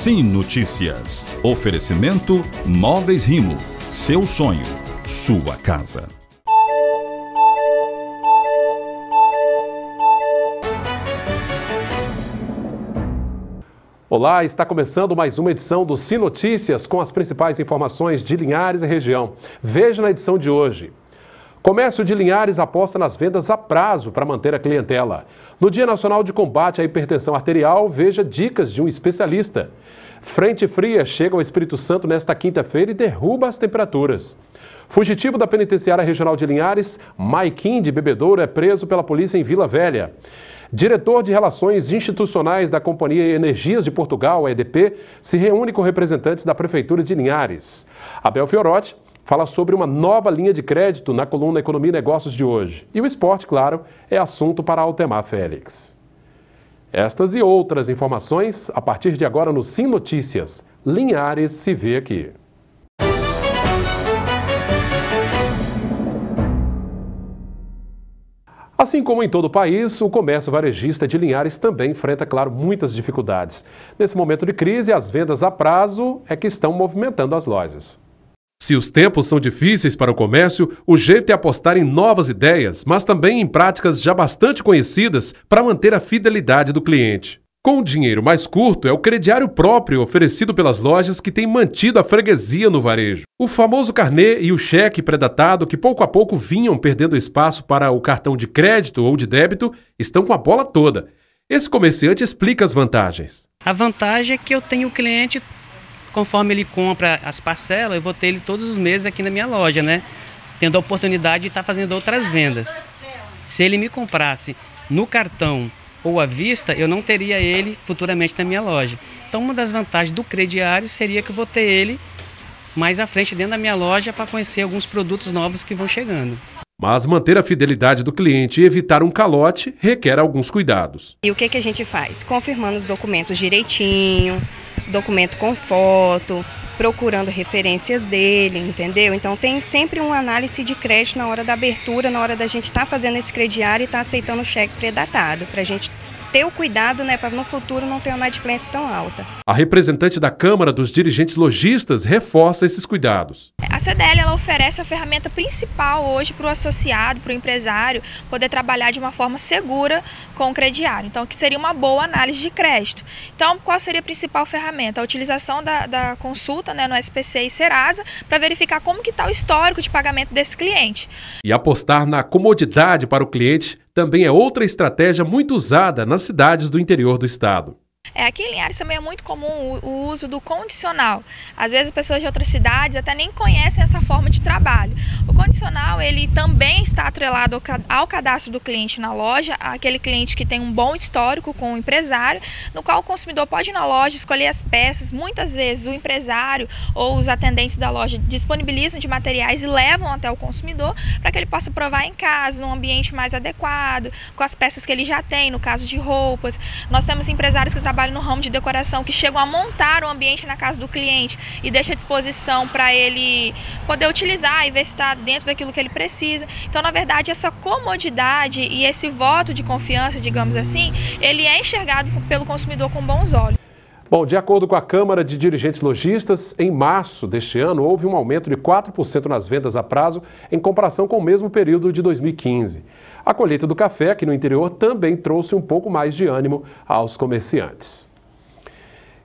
Sim Notícias. Oferecimento Móveis Rimo. Seu sonho, sua casa. Olá, está começando mais uma edição do Sim Notícias com as principais informações de Linhares e região. Veja na edição de hoje. Comércio de Linhares aposta nas vendas a prazo para manter a clientela. No Dia Nacional de Combate à Hipertensão Arterial, veja dicas de um especialista. Frente fria chega ao Espírito Santo nesta quinta-feira e derruba as temperaturas. Fugitivo da Penitenciária Regional de Linhares, Maikin de Bebedouro é preso pela polícia em Vila Velha. Diretor de Relações Institucionais da Companhia Energias de Portugal, EDP, se reúne com representantes da Prefeitura de Linhares. Abel Fiorotti fala sobre uma nova linha de crédito na coluna Economia e Negócios de hoje. E o esporte, claro, é assunto para Altemar Félix. Estas e outras informações a partir de agora no Sim Notícias. Linhares se vê aqui. Assim como em todo o país, o comércio varejista de Linhares também enfrenta, claro, muitas dificuldades. Nesse momento de crise, as vendas a prazo é que estão movimentando as lojas. Se os tempos são difíceis para o comércio, o jeito é apostar em novas ideias, mas também em práticas já bastante conhecidas para manter a fidelidade do cliente. Com o dinheiro mais curto, é o crediário próprio oferecido pelas lojas que tem mantido a freguesia no varejo. O famoso carnê e o cheque pré-datado, que pouco a pouco vinham perdendo espaço para o cartão de crédito ou de débito, estão com a bola toda. Esse comerciante explica as vantagens. A vantagem é que eu tenho o cliente conforme ele compra as parcelas, eu vou ter ele todos os meses aqui na minha loja, né? Tendo a oportunidade de estar tá fazendo outras vendas. Se ele me comprasse no cartão ou à vista, eu não teria ele futuramente na minha loja. Então, uma das vantagens do crediário seria que eu vou ter ele mais à frente dentro da minha loja para conhecer alguns produtos novos que vão chegando. Mas manter a fidelidade do cliente e evitar um calote requer alguns cuidados. E o que, que a gente faz? Confirmando os documentos direitinho, documento com foto, procurando referências dele, entendeu? Então tem sempre uma análise de crédito na hora da abertura, na hora da gente estar tá fazendo esse crediário e estar tá aceitando o cheque predatado, para a gente ter o cuidado né, para no futuro não ter uma inadimplência tão alta. A representante da Câmara dos Dirigentes Logistas reforça esses cuidados. A CDL ela oferece a ferramenta principal hoje para o associado, para o empresário, poder trabalhar de uma forma segura com o crediário. Então, que seria uma boa análise de crédito. Então, qual seria a principal ferramenta? A utilização da, da consulta né, no SPC e Serasa para verificar como que está o histórico de pagamento desse cliente. E apostar na comodidade para o cliente também é outra estratégia muito usada nas cidades do interior do estado. É, aqui em Linhares também é muito comum o, uso do condicional. Às vezes pessoas de outras cidades até nem conhecem essa forma de trabalho. O condicional ele também está atrelado ao, cadastro do cliente na loja, aquele cliente que tem um bom histórico com o empresário, no qual o consumidor pode ir na loja escolher as peças. Muitas vezes o empresário ou os atendentes da loja disponibilizam de materiais e levam até o consumidor para que ele possa provar em casa, num ambiente mais adequado, com as peças que ele já tem, no caso de roupas. Nós temos empresários que trabalham no ramo de decoração, que chegam a montar o ambiente na casa do cliente e deixam à disposição para ele poder utilizar e ver se está dentro daquilo que ele precisa. Então, na verdade, essa comodidade e esse voto de confiança, digamos assim, ele é enxergado pelo consumidor com bons olhos. Bom, de acordo com a Câmara de Dirigentes Logistas, em março deste ano houve um aumento de 4% nas vendas a prazo em comparação com o mesmo período de 2015. A colheita do café aqui no interior também trouxe um pouco mais de ânimo aos comerciantes.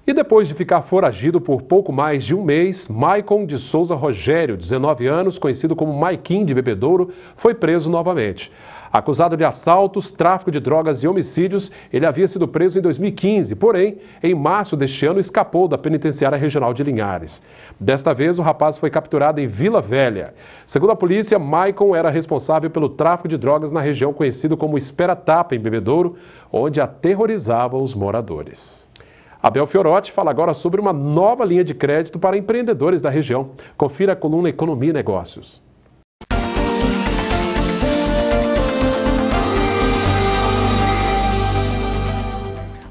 E depois de ficar foragido por pouco mais de um mês, Maicon de Souza Rogério, 19 anos, conhecido como Maiquim de Bebedouro, foi preso novamente. Acusado de assaltos, tráfico de drogas e homicídios, ele havia sido preso em 2015, porém, em março deste ano, escapou da penitenciária regional de Linhares. Desta vez, o rapaz foi capturado em Vila Velha. Segundo a polícia, Maicon era responsável pelo tráfico de drogas na região conhecida como Espera Tapa, em Bebedouro, onde aterrorizava os moradores. Abel Fiorotti fala agora sobre uma nova linha de crédito para empreendedores da região. Confira a coluna Economia e Negócios.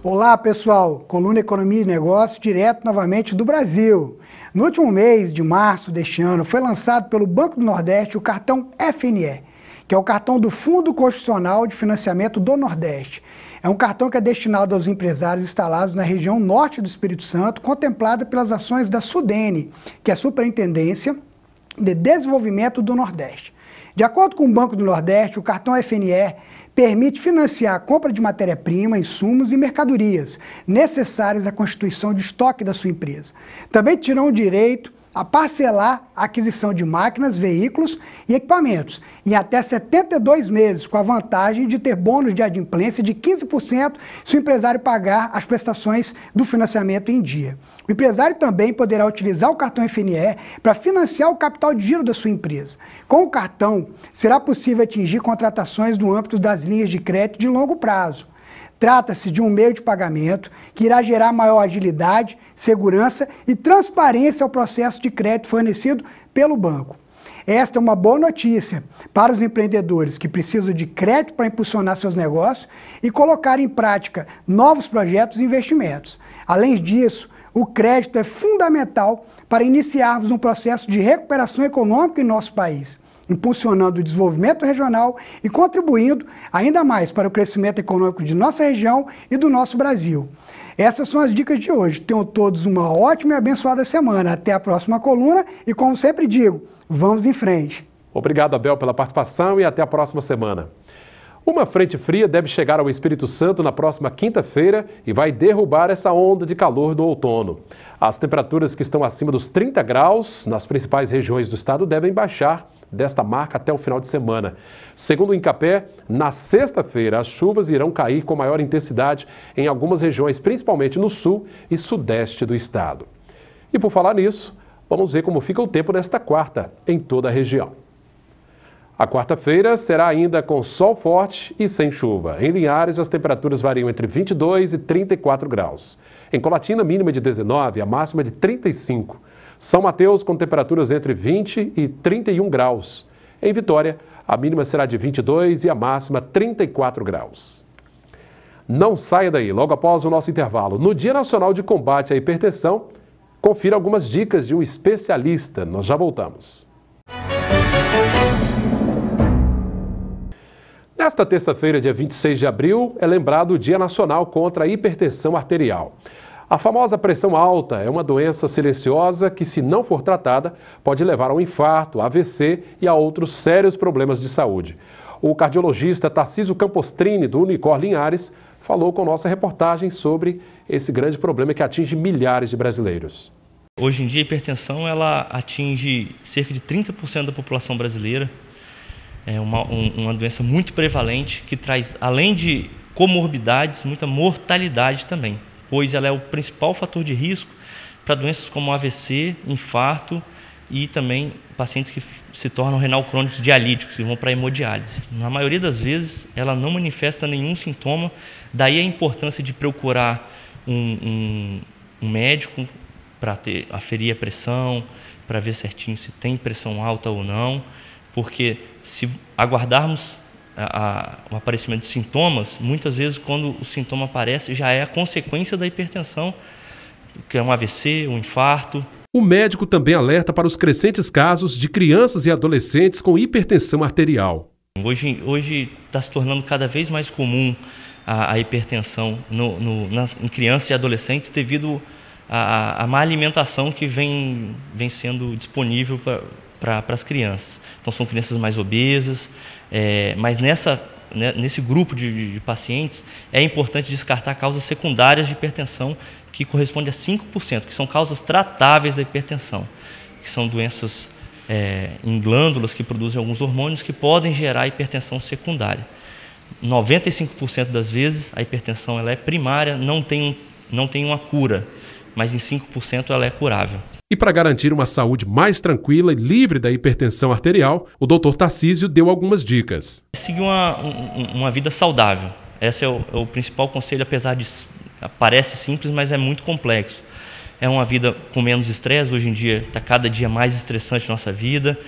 Olá, pessoal. Coluna Economia e Negócios, direto novamente do Brasil. No último mês de março deste ano, foi lançado pelo Banco do Nordeste o cartão FNE, que é o cartão do Fundo Constitucional de Financiamento do Nordeste. É um cartão que é destinado aos empresários instalados na região norte do Espírito Santo, contemplada pelas ações da Sudene, que é a Superintendência de Desenvolvimento do Nordeste. De acordo com o Banco do Nordeste, o cartão FNE permite financiar a compra de matéria-prima, insumos e mercadorias necessárias à constituição de estoque da sua empresa. Também tirou o direito a parcelar a aquisição de máquinas, veículos e equipamentos em até 72 meses, com a vantagem de ter bônus de adimplência de 15% se o empresário pagar as prestações do financiamento em dia. O empresário também poderá utilizar o cartão FNE para financiar o capital de giro da sua empresa. Com o cartão, será possível atingir contratações no âmbito das linhas de crédito de longo prazo Trata-se de um meio de pagamento que irá gerar maior agilidade, segurança e transparência ao processo de crédito fornecido pelo banco. Esta é uma boa notícia para os empreendedores que precisam de crédito para impulsionar seus negócios e colocar em prática novos projetos e investimentos. Além disso, o crédito é fundamental para iniciarmos um processo de recuperação econômica em nosso país impulsionando o desenvolvimento regional e contribuindo ainda mais para o crescimento econômico de nossa região e do nosso Brasil. Essas são as dicas de hoje. Tenham todos uma ótima e abençoada semana. Até a próxima coluna e, como sempre digo, vamos em frente. Obrigado, Abel, pela participação e até a próxima semana. Uma frente fria deve chegar ao Espírito Santo na próxima quinta-feira e vai derrubar essa onda de calor do outono. As temperaturas que estão acima dos 30 graus nas principais regiões do estado devem baixar desta marca até o final de semana. Segundo o Incapé, na sexta-feira as chuvas irão cair com maior intensidade em algumas regiões, principalmente no sul e sudeste do estado. E por falar nisso, vamos ver como fica o tempo nesta quarta em toda a região. A quarta-feira será ainda com sol forte e sem chuva. Em Linhares, as temperaturas variam entre 22 e 34 graus. Em Colatina, mínima de 19, a máxima de 35 graus. São Mateus com temperaturas entre 20 e 31 graus. Em Vitória, a mínima será de 22 e a máxima 34 graus. Não saia daí, logo após o nosso intervalo. No Dia Nacional de Combate à Hipertensão, confira algumas dicas de um especialista. Nós já voltamos. Nesta terça-feira, dia 26 de abril, é lembrado o Dia Nacional contra a Hipertensão Arterial. A famosa pressão alta é uma doença silenciosa que, se não for tratada, pode levar ao infarto, AVC e a outros sérios problemas de saúde. O cardiologista Tarciso Campostrini, do Unicor Linhares, falou com nossa reportagem sobre esse grande problema que atinge milhares de brasileiros. Hoje em dia, a hipertensão ela atinge cerca de 30% da população brasileira. É uma, um, uma doença muito prevalente que traz, além de comorbidades, muita mortalidade também pois ela é o principal fator de risco para doenças como AVC, infarto e também pacientes que se tornam renal crônicos dialíticos e vão para hemodiálise. Na maioria das vezes, ela não manifesta nenhum sintoma, daí a importância de procurar um, um, um médico para aferir a pressão, para ver certinho se tem pressão alta ou não, porque se aguardarmos a, o aparecimento de sintomas, muitas vezes quando o sintoma aparece já é a consequência da hipertensão, que é um AVC, um infarto. O médico também alerta para os crescentes casos de crianças e adolescentes com hipertensão arterial. Hoje hoje está se tornando cada vez mais comum a, a hipertensão no, no, nas, em crianças e adolescentes devido à má alimentação que vem, vem sendo disponível para para as crianças. Então, são crianças mais obesas, é, mas nessa, né, nesse grupo de, de, pacientes é importante descartar causas secundárias de hipertensão, que corresponde a 5%, que são causas tratáveis da hipertensão, que são doenças é, em glândulas que produzem alguns hormônios que podem gerar hipertensão secundária. 95% das vezes a hipertensão ela é primária, não tem, não tem uma cura, mas em 5% ela é curável. E para garantir uma saúde mais tranquila e livre da hipertensão arterial, o Dr. Tarcísio deu algumas dicas. Seguir uma, uma vida saudável. Esse é o, é o principal conselho, apesar de parece simples, mas é muito complexo. É uma vida com menos estresse, hoje em dia está cada dia mais estressante nossa vida.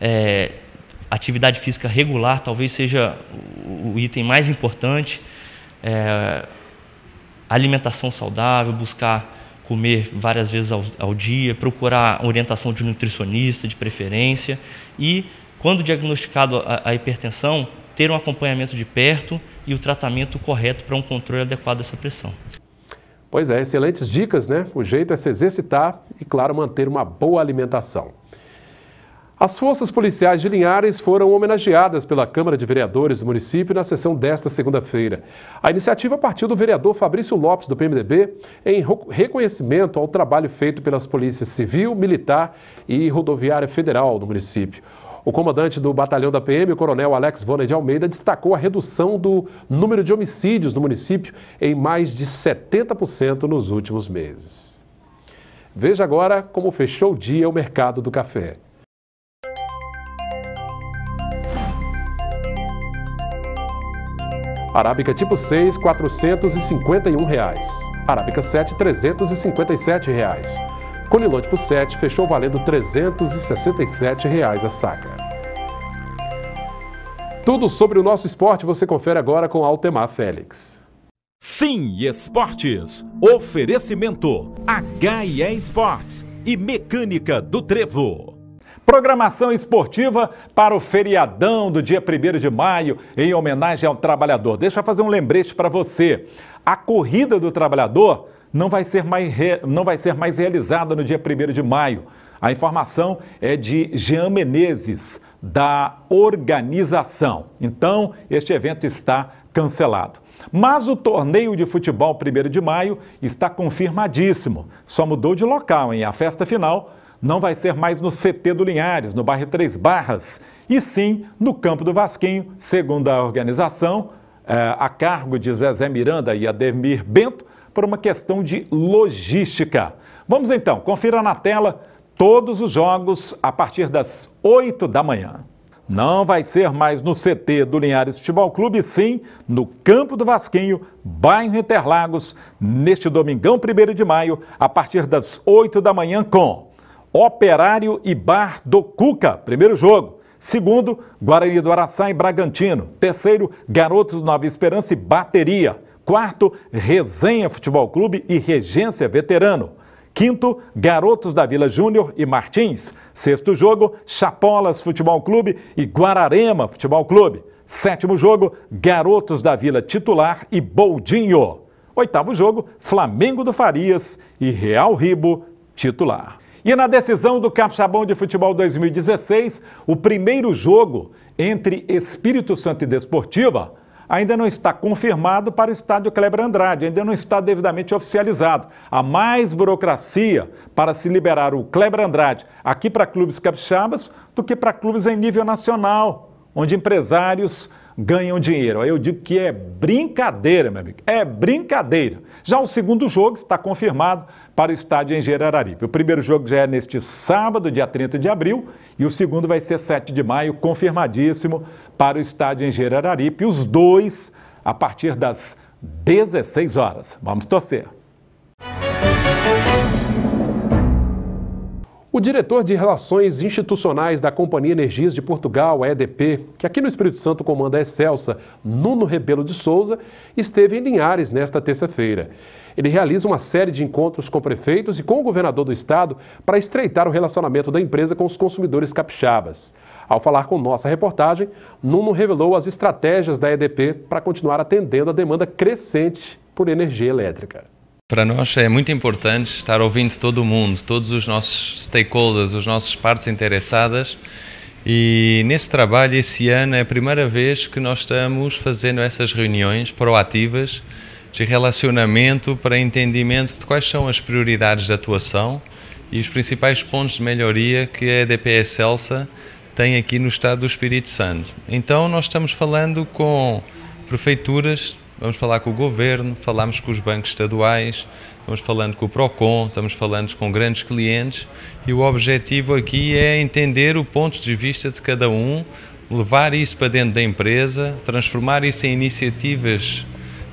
É, atividade física regular talvez seja o item mais importante. É, alimentação saudável, buscar comer várias vezes ao, ao dia, procurar orientação de nutricionista de preferência e, quando diagnosticado a, a hipertensão, ter um acompanhamento de perto e o tratamento correto para um controle adequado dessa pressão. Pois é, excelentes dicas, né? O jeito é se exercitar e, claro, manter uma boa alimentação. As forças policiais de Linhares foram homenageadas pela Câmara de Vereadores do município na sessão desta segunda-feira. A iniciativa partiu do vereador Fabrício Lopes, do PMDB, em reconhecimento ao trabalho feito pelas polícias civil, militar e rodoviária federal do município. O comandante do batalhão da PM, o coronel Alex Vona de Almeida, destacou a redução do número de homicídios no município em mais de 70% nos últimos meses. Veja agora como fechou o dia o mercado do café. Arábica tipo 6, R$ 451. Reais. Arábica 7, R$ 357. Reais. Conilon tipo 7 fechou valendo R$ 367 reais a saca. Tudo sobre o nosso esporte você confere agora com Altemar Félix. Sim, esportes. Oferecimento HE Esportes e Mecânica do Trevo. Programação esportiva para o feriadão do dia 1 de maio, em homenagem ao trabalhador. Deixa eu fazer um lembrete para você. A corrida do trabalhador não vai ser mais, não vai ser mais realizada no dia 1 de maio. A informação é de Jean Menezes, da organização. Então, este evento está cancelado. Mas o torneio de futebol 1 de maio está confirmadíssimo. Só mudou de local, hein? A festa final não vai ser mais no CT do Linhares, no bairro Três Barras, e sim no Campo do Vasquinho, segundo a organização, eh, a cargo de Zezé Miranda e Ademir Bento, por uma questão de logística. Vamos então, confira na tela todos os jogos a partir das 8 da manhã. Não vai ser mais no CT do Linhares Futebol Clube, sim no Campo do Vasquinho, bairro Interlagos, neste domingão 1 de maio, a partir das 8 da manhã com Operário e Bar do Cuca, primeiro jogo. Segundo, Guarani do Araçá e Bragantino. Terceiro, Garotos do Nova Esperança e Bateria. Quarto, Resenha Futebol Clube e Regência Veterano. Quinto, Garotos da Vila Júnior e Martins. Sexto jogo, Chapolas Futebol Clube e Guararema Futebol Clube. Sétimo jogo, Garotos da Vila Titular e Boldinho. Oitavo jogo, Flamengo do Farias e Real Ribo Titular. E na decisão do Capixabão de Futebol 2016, o primeiro jogo entre Espírito Santo e Desportiva ainda não está confirmado para o estádio Kleber Andrade, ainda não está devidamente oficializado. Há mais burocracia para se liberar o Kleber Andrade aqui para clubes capixabas do que para clubes em nível nacional, onde empresários ganham dinheiro. Aí eu digo que é brincadeira, meu amigo, é brincadeira. Já o segundo jogo está confirmado para o estádio em Gerararipe. O primeiro jogo já é neste sábado, dia 30 de abril, e o segundo vai ser 7 de maio, confirmadíssimo para o estádio em Gerararipe. Os dois a partir das 16 horas. Vamos torcer. O diretor de Relações Institucionais da Companhia Energias de Portugal, a EDP, que aqui no Espírito Santo comanda a Excelsa, Nuno Rebelo de Souza, esteve em Linhares nesta terça-feira. Ele realiza uma série de encontros com prefeitos e com o governador do estado para estreitar o relacionamento da empresa com os consumidores capixabas. Ao falar com nossa reportagem, Nuno revelou as estratégias da EDP para continuar atendendo a demanda crescente por energia elétrica. Para nós é muito importante estar ouvindo todo o mundo, todos os nossos stakeholders, os nossos partes interessadas. E nesse trabalho, esse ano, é a primeira vez que nós estamos fazendo essas reuniões proativas de relacionamento para entendimento de quais são as prioridades de atuação e os principais pontos de melhoria que a DPS Celsa tem aqui no estado do Espírito Santo. Então, nós estamos falando com prefeituras vamos falar com o governo, falamos com os bancos estaduais, estamos falando com o Procon, estamos falando com grandes clientes e o objetivo aqui é entender o ponto de vista de cada um, levar isso para dentro da empresa, transformar isso em iniciativas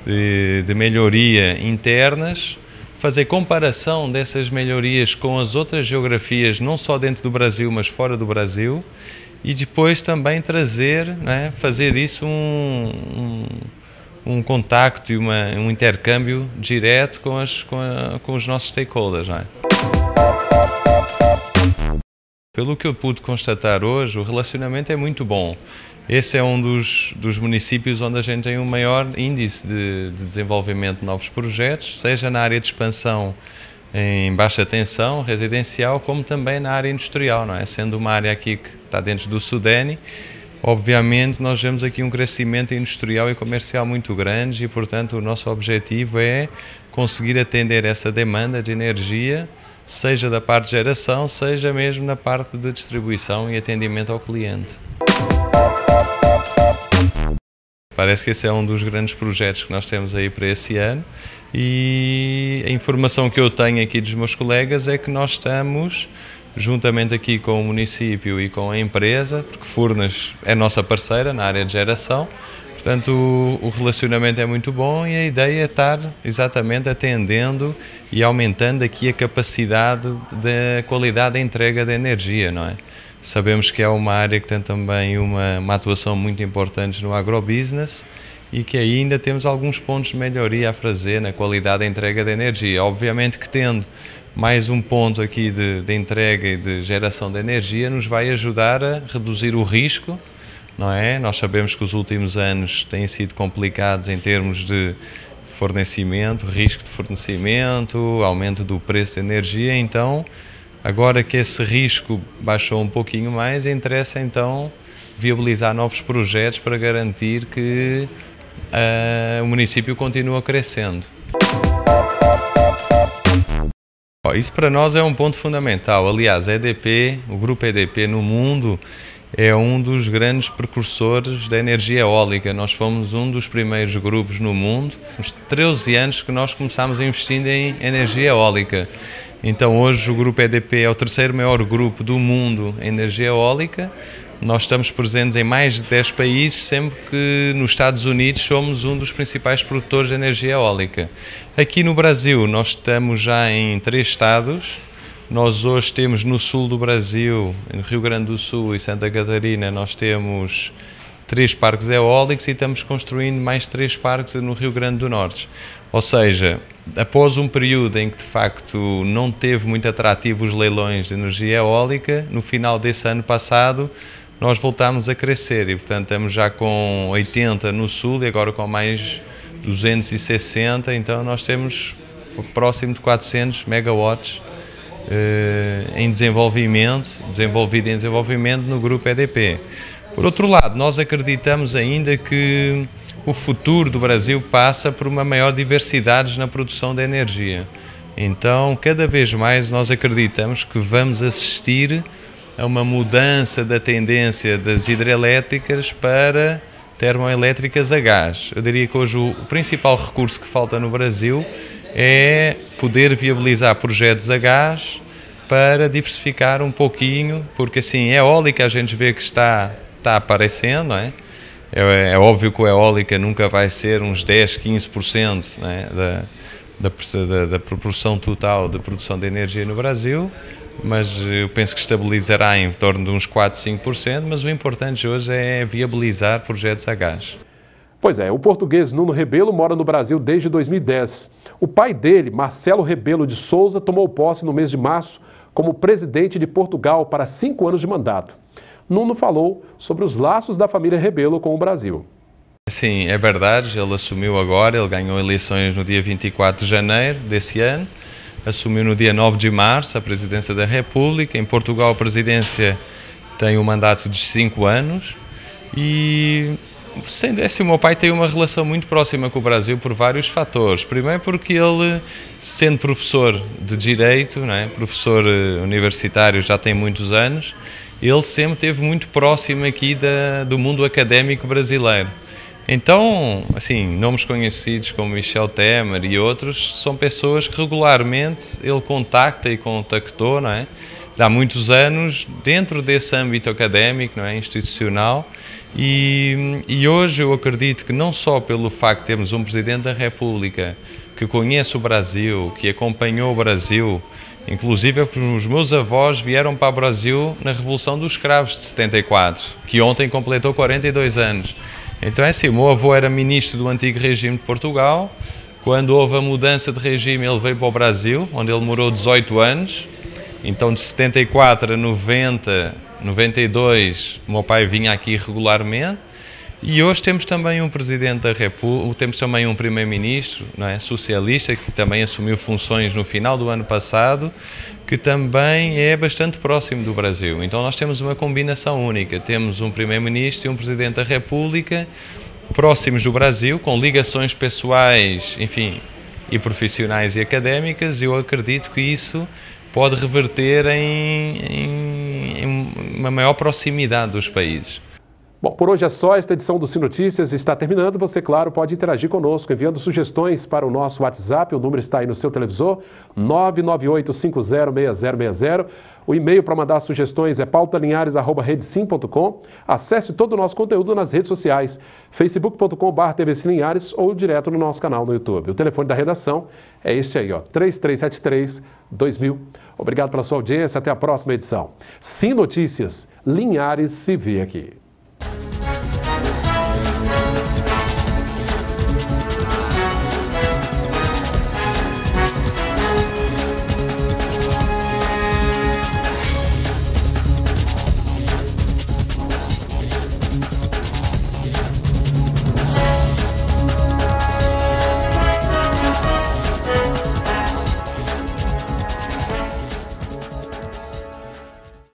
de melhoria internas, fazer comparação dessas melhorias com as outras geografias, não só dentro do Brasil, mas fora do Brasil e depois também trazer, né, fazer isso um, um contacto e uma, um intercâmbio direto com, as, com, a, com os nossos stakeholders. É? Pelo que eu pude constatar hoje, o relacionamento é muito bom. Esse é um dos, dos municípios onde a gente tem o um maior índice de, de desenvolvimento de novos projetos, seja na área de expansão em baixa tensão, residencial, como também na área industrial, não é? Sendo uma área aqui que está dentro do Sudene, Obviamente, nós vemos aqui um crescimento industrial e comercial muito grande e, portanto, o nosso objetivo é conseguir atender essa demanda de energia, seja da parte de geração, seja mesmo na parte de distribuição e atendimento ao cliente. Parece que esse é um dos grandes projetos que nós temos aí para esse ano e a informação que eu tenho aqui dos meus colegas é que nós estamos juntamente aqui com o município e com a empresa, porque Furnas é nossa parceira na área de geração, Portanto, o relacionamento é muito bom e a ideia é estar exatamente atendendo e aumentando aqui a capacidade da qualidade da entrega da energia, não é? Sabemos que é uma área que tem também uma, uma atuação muito importante no agrobusiness e que aí ainda temos alguns pontos de melhoria a fazer na qualidade da entrega da energia. Obviamente que tendo mais um ponto aqui de, de entrega e de geração de energia nos vai ajudar a reduzir o risco, não é? Nós sabemos que os últimos anos têm sido complicados em termos de fornecimento, risco de fornecimento, aumento do preço da energia, então agora que esse risco baixou um pouquinho mais, interessa então viabilizar novos projetos para garantir que uh, o município continua crescendo. isso para nós é um ponto fundamental. Aliás, a EDP, o grupo EDP no mundo, é um dos grandes precursores da energia eólica. Nós fomos um dos primeiros grupos no mundo, uns 13 anos que nós começámos investir em energia eólica. Então hoje o grupo EDP é o terceiro maior grupo do mundo em energia eólica. Nós estamos presentes em mais de 10 países, sempre que nos Estados Unidos somos um dos principais produtores de energia eólica. Aqui no Brasil, nós estamos já em três estados. Nós hoje temos no sul do Brasil, no Rio Grande do Sul e Santa Catarina, nós temos três parques eólicos e estamos construindo mais três parques no Rio Grande do Norte. Ou seja, após um período em que de facto não teve muito atrativo os leilões de energia eólica, no final desse ano passado nós voltámos a crescer e, portanto, estamos já com 80 no sul e agora com mais 260, então nós temos próximo de 400 megawatts eh, em desenvolvimento, desenvolvido em desenvolvimento no grupo EDP. Por outro lado, nós acreditamos ainda que o futuro do Brasil passa por uma maior diversidade na produção de energia. Então, cada vez mais nós acreditamos que vamos assistir a é uma mudança da tendência das hidrelétricas para termoelétricas a gás. Eu diria que hoje o principal recurso que falta no Brasil é poder viabilizar projetos a gás para diversificar um pouquinho, porque assim, a eólica a gente vê que está, está aparecendo, não é? É, é óbvio que a eólica nunca vai ser uns 10, 15% é? da, da, da, da proporção total de produção de energia no Brasil, mas eu penso que estabilizará em torno de uns 4, 5%, mas o importante hoje é viabilizar projetos a gás. Pois é, o português Nuno Rebelo mora no Brasil desde 2010. O pai dele, Marcelo Rebelo de Souza, tomou posse no mês de março como presidente de Portugal para cinco anos de mandato. Nuno falou sobre os laços da família Rebelo com o Brasil. Sim, é verdade, ele assumiu agora, ele ganhou eleições no dia 24 de janeiro desse ano assumiu no dia 9 de março a presidência da República. Em Portugal, a presidência tem um mandato de 5 anos e sendo esse, o meu pai tem uma relação muito próxima com o Brasil por vários fatores. Primeiro, porque ele, sendo professor de direito, é professor eh, universitário já tem muitos anos, ele sempre esteve muito próximo aqui da, do mundo académico brasileiro. Então, assim, nomes conhecidos como Michel Temer e outros são pessoas que regularmente ele contacta e contactou, não é? Há muitos anos, dentro desse âmbito académico, não é? institucional, e, e hoje eu acredito que não só pelo facto de termos um Presidente da República que conhece o Brasil, que acompanhou o Brasil, Inclusive, é os meus avós vieram para o Brasil na Revolução dos Escravos de 74, que ontem completou 42 anos. Então é assim, o meu avô era ministro do antigo regime de Portugal, quando houve a mudança de regime ele veio para o Brasil, onde ele morou 18 anos, então de 74 a 90, 92, meu pai vinha aqui regularmente, e hoje temos também um presidente da República, temos também um primeiro-ministro, não é, socialista, que também assumiu funções no final do ano passado, que também é bastante próximo do Brasil. Então nós temos uma combinação única, temos um primeiro-ministro e um presidente da República próximos do Brasil, com ligações pessoais, enfim, e profissionais e académicas, eu acredito que isso pode reverter em, em, em uma maior proximidade dos países. Bom, por hoje é só. Esta edição do Sinotícias está terminando. Você, claro, pode interagir conosco enviando sugestões para o nosso WhatsApp. O número está aí no seu televisor, 998-506060. O e-mail para mandar sugestões é pautalinhares.redsim.com. Acesse todo o nosso conteúdo nas redes sociais, facebook.com.br tvclinhares ou direto no nosso canal no YouTube. O telefone da redação é este aí, ó, 3373-2000. Obrigado pela sua audiência. Até a próxima edição. Sim Notícias, Linhares se vê aqui.